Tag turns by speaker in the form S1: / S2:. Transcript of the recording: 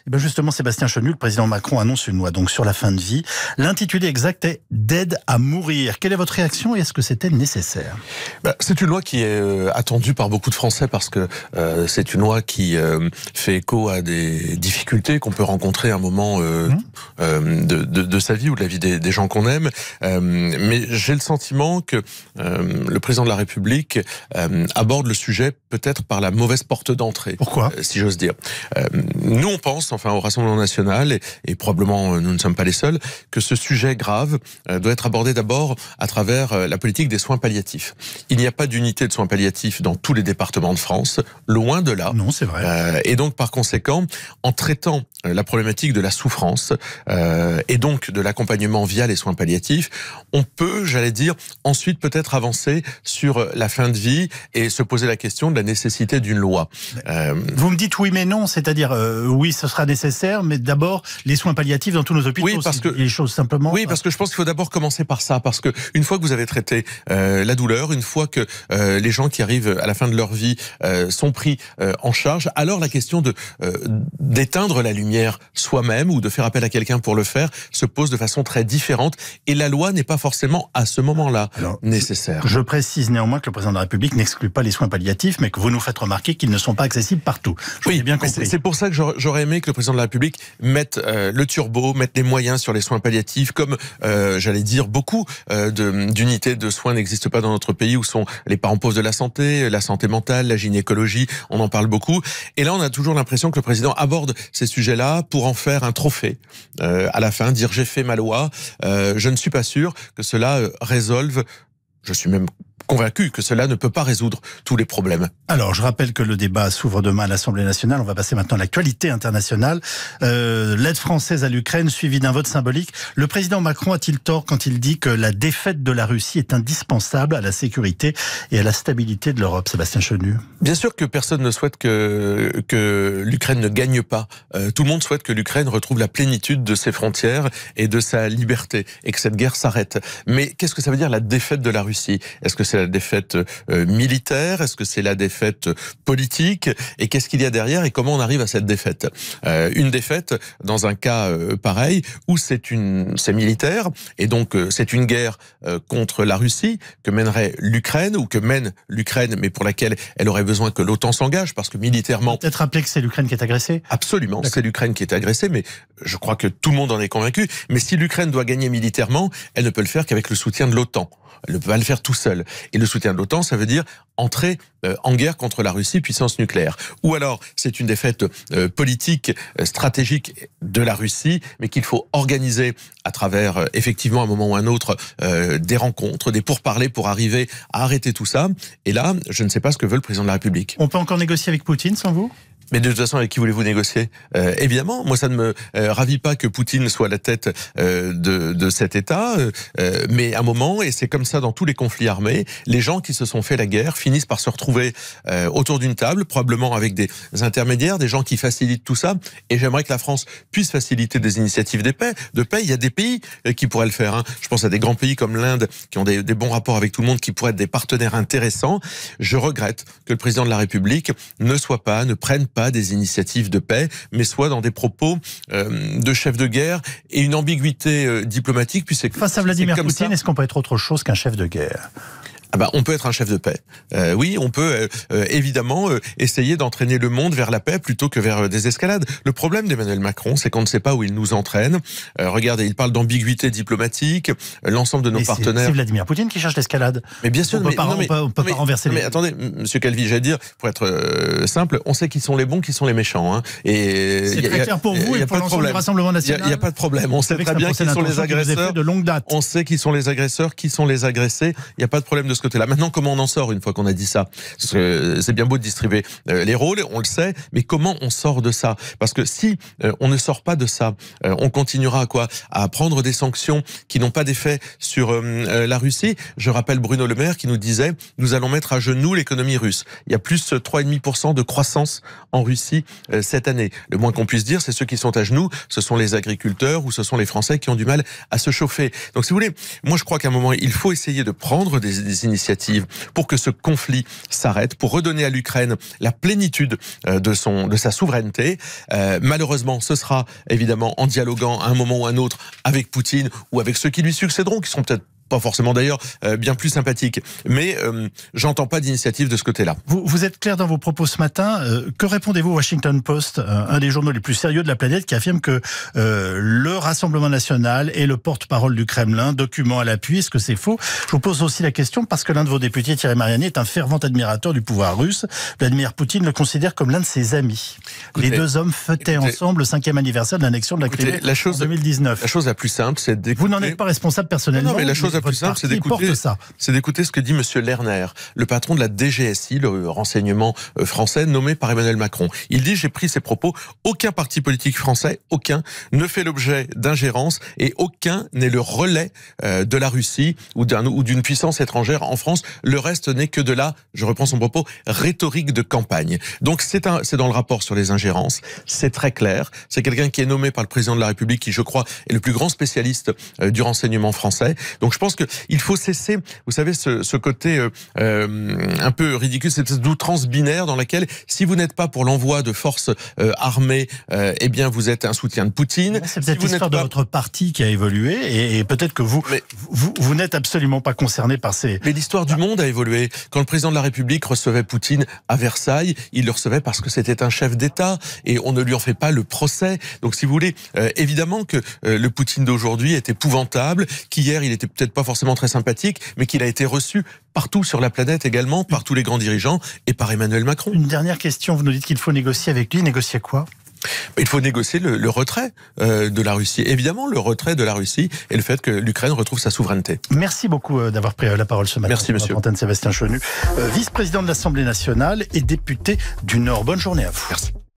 S1: Et eh bien justement, Sébastien Chenu, le président Macron, annonce une loi donc sur la fin de vie. L'intitulé exact est d'aide à mourir. Quelle est votre réaction et est-ce que c'était nécessaire
S2: bah, C'est une loi qui est euh, attendue par beaucoup de Français parce que euh, c'est une loi qui euh, fait écho à des difficultés qu'on peut rencontrer à un moment mmh. de, sa vie ou de la vie des, des gens qu'on aime. mais j'ai le sentiment que le président de la République aborde le sujet peut-être par la mauvaise porte d'entrée. Pourquoi Si j'ose dire. nous, on pense enfin au Rassemblement national, et, probablement euh, nous ne sommes pas les seuls, que ce sujet grave euh, doit être abordé d'abord à travers euh, la politique des soins palliatifs. Il n'y a pas d'unité de soins palliatifs dans tous les départements de France, loin de là. Non, c'est vrai. et donc par conséquent, en traitant la problématique de la souffrance et donc de l'accompagnement via les soins palliatifs, on peut, j'allais dire, ensuite peut-être avancer sur la fin de vie et se poser la question de la nécessité d'une loi.
S1: Vous me dites oui mais non, c'est-à-dire oui, ce sera nécessaire, mais d'abord les soins palliatifs dans tous nos hôpitaux. Oui, parce que les choses simplement. Oui,
S2: parce que je pense qu'il faut d'abord commencer par ça, parce que une fois que vous avez traité euh, la douleur, une fois que euh, les gens qui arrivent à la fin de leur vie euh, sont pris en charge, alors la question de d'éteindre la lumière soi-même ou de faire appel à quelqu'un pour le faire se pose de façon très différente, et la loi n'est pas forcément à ce moment-là nécessaire.
S1: Je précise néanmoins que le président de la République n'exclut pas les soins
S2: palliatifs, mais que vous nous faites remarquer qu'ils ne sont pas accessibles partout. oui, bien compris. C'est pour ça que j'aurais aimé que le président de la République mette euh, le turbo, mette des moyens sur les soins palliatifs, comme euh, j'allais dire beaucoup euh, d'unités de, de, soins n'existent pas dans notre pays où sont les parents pauvres de la santé, la santé mentale, la gynécologie, on en parle beaucoup. Et là, on a toujours l'impression que le président aborde ces sujets-là pour en faire un trophée à la fin, dire j'ai fait ma loi. je ne suis pas sûr que cela résolve je suis même convaincu que cela ne peut pas résoudre tous les problèmes.
S1: Alors, je rappelle que le débat s'ouvre demain à l'Assemblée nationale. On va passer maintenant à l'actualité internationale. Euh, l'aide française à l'Ukraine suivie d'un vote symbolique. Le président Macron a-t-il tort quand il dit que la défaite de la Russie est indispensable à la sécurité et à la stabilité de l'Europe, Sébastien Chenu
S2: Bien sûr que personne ne souhaite que, que l'Ukraine ne gagne pas. Euh, tout le monde souhaite que l'Ukraine retrouve la plénitude de ses frontières et de sa liberté et que cette guerre s'arrête. Mais qu'est-ce que ça veut dire la défaite de la Russie Est-ce que c'est la défaite euh, militaire Est-ce que c'est la défaite politique Et qu'est-ce qu'il y a derrière Et comment on arrive à cette défaite euh, Une défaite, dans un cas euh, pareil, où c'est une, militaire, et donc c'est une guerre contre la Russie que mènerait l'Ukraine, ou que mène l'Ukraine, mais pour laquelle elle aurait besoin que l'OTAN s'engage, parce que militairement... Peut-être rappeler que c'est l'Ukraine qui est agressée Absolument, c'est l'Ukraine qui est agressée, mais je crois que tout le monde en est convaincu. Mais si l'Ukraine doit gagner militairement, elle ne peut le faire qu'avec le soutien de l'OTAN. Elle ne peut pas le faire tout seul. Et le soutien de l'OTAN, ça veut dire entrer euh, en guerre contre la Russie, puissance nucléaire. Ou alors, c'est une défaite euh, politique, euh, stratégique de la Russie, mais qu'il faut organiser à travers euh, effectivement à un moment ou un autre euh, des rencontres, des pourparlers pour arriver à arrêter tout ça. Et là, je ne sais pas ce que veut le président de la République. On peut encore négocier avec Poutine sans vous mais de toute façon, avec qui voulez-vous négocier euh, Évidemment, moi, ça ne me ravit pas que Poutine soit la tête de, de, cet État, mais à un moment, et c'est comme ça dans tous les conflits armés, les gens qui se sont fait la guerre finissent par se retrouver autour d'une table, probablement avec des intermédiaires, des gens qui facilitent tout ça, et j'aimerais que la France puisse faciliter des initiatives de paix. De paix, il y a des euh, qui pourraient le faire. Hein. Je pense à des grands pays comme l'Inde qui ont des, bons rapports avec tout le monde, qui pourraient être des partenaires intéressants. Je regrette que le président de la République ne soit pas, ne prenne pas des initiatives de paix, mais soit dans des propos euh, de chef de guerre et une ambiguïté euh, diplomatique. Puis Face à Vladimir Poutine, est-ce qu'on peut être autre chose qu'un chef de guerre ah bah, on peut être un chef de paix. Euh, oui, on peut euh, euh, évidemment euh, essayer d'entraîner le monde vers la paix plutôt que vers des escalades. Le problème d'Emmanuel Macron, c'est qu'on ne sait pas où il nous entraîne. regardez, il parle d'ambiguïté diplomatique. L'ensemble de nos partenaires. C'est
S1: Vladimir Poutine qui cherche l'escalade. Mais bien sûr, on ne peut, pas, on peut pas renverser. Mais, les... mais attendez,
S2: Monsieur Calvi, j'allais dire, pour être simple, on sait qui sont les bons, qui sont les méchants. Hein. Et c'est très clair pour vous a, et pour l'ensemble du Rassemblement national. Il n'y a, pas de problème. On sait très bien qui sont les agresseurs. De longue date. On sait qui sont les agresseurs, qui sont les agressés. Il n'y a pas de problème de là Maintenant, comment on en sort une fois qu'on a dit ça euh, C'est bien beau de distribuer euh, les rôles, on le sait, mais comment on sort de ça Parce que si euh, on ne sort pas de ça, on continuera à quoi À prendre des sanctions qui n'ont pas d'effet sur la Russie. Je rappelle Bruno Le Maire qui nous disait nous allons mettre à genoux l'économie russe. Il y a plus 3,5% de croissance en Russie cette année. Le moins qu'on puisse dire, c'est ceux qui sont à genoux, ce sont les agriculteurs ou ce sont les Français qui ont du mal à se chauffer. Donc si vous voulez, moi je crois qu'à un moment, il faut essayer de prendre des, des pour que ce conflit s'arrête, pour redonner à l'Ukraine la plénitude euh, de, son, de sa souveraineté. Euh, malheureusement, ce sera évidemment en dialoguant à un moment ou à un autre avec Poutine ou avec ceux qui lui succéderont, qui seront peut-être pas forcément d'ailleurs, euh, bien plus sympathique. Mais euh, j'entends pas d'initiative de ce côté-là.
S1: Vous, vous, êtes clair dans vos propos ce matin. Euh, que répondez-vous au Washington Post, un des journaux les plus sérieux de la planète, qui affirme que le Rassemblement national est le porte-parole du Kremlin, document à l'appui Est-ce que c'est faux Je vous pose aussi la question parce que l'un de vos députés, Thierry Mariani, est un fervent admirateur du pouvoir russe. Vladimir Poutine le considère comme l'un de ses amis. les deux hommes fêtaient ensemble le cinquième anniversaire de l'annexion de la Crimée
S2: en 2019. La chose la plus simple, c'est Vous n'en êtes
S1: pas responsable personnellement plus c'est d'écouter,
S2: c'est d'écouter ce que dit Monsieur Lerner, le patron de la DGSI, le euh, renseignement euh, français, nommé par Emmanuel Macron. Il dit, j'ai pris ces propos, aucun parti politique français, aucun, ne fait l'objet d'ingérence et aucun n'est le relais euh, de la Russie ou d'une puissance étrangère en France. Le reste n'est que de la, je reprends son propos, rhétorique de campagne. Donc c'est dans le rapport sur les ingérences, c'est très clair. C'est quelqu'un qui est nommé par le président de la République, qui je crois est le plus grand spécialiste du renseignement français. Donc je pense pense qu'il faut cesser, vous savez, ce, ce côté euh, euh, un peu ridicule, cette d'outrance binaire dans laquelle, si vous n'êtes pas pour l'envoi de forces euh, armées, eh bien, vous êtes un soutien de Poutine. C'est peut-être l'histoire de votre parti
S1: qui a évolué, et, peut-être que vous, vous, vous n'êtes absolument pas concerné par ces.
S2: Mais l'histoire du monde a évolué. Quand le président de la République recevait Poutine à Versailles, il le recevait parce que c'était un chef d'État, et on ne lui en fait pas le procès. Donc, si vous voulez, évidemment que le Poutine d'aujourd'hui est épouvantable, qu'hier il était peut-être pas forcément très sympathique, mais qu'il a été reçu partout sur la planète également, par tous les grands dirigeants et par Emmanuel Macron. Une dernière question, vous nous dites qu'il faut négocier avec lui, négocier quoi il faut négocier le, retrait euh, de la Russie. Évidemment, le retrait de la Russie et le fait que l'Ukraine retrouve sa souveraineté.
S1: Merci beaucoup euh, d'avoir pris euh, la parole ce matin. Merci, monsieur. Sébastien Chenu, vice-président de l'Assemblée nationale et député du Nord. Bonne journée à vous. Merci.